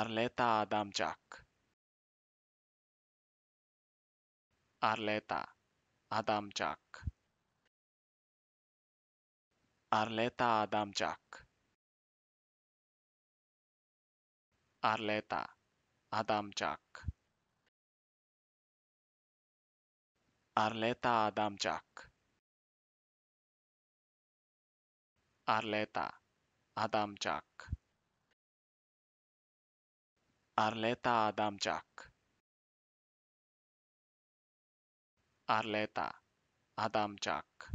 Arleta Adamczak Arleta Adamczak Arleta Adamczak Arleta Adamczak Arleta Adamczak Arleta Adamczak Arleta Adamczak Arleta Adamczak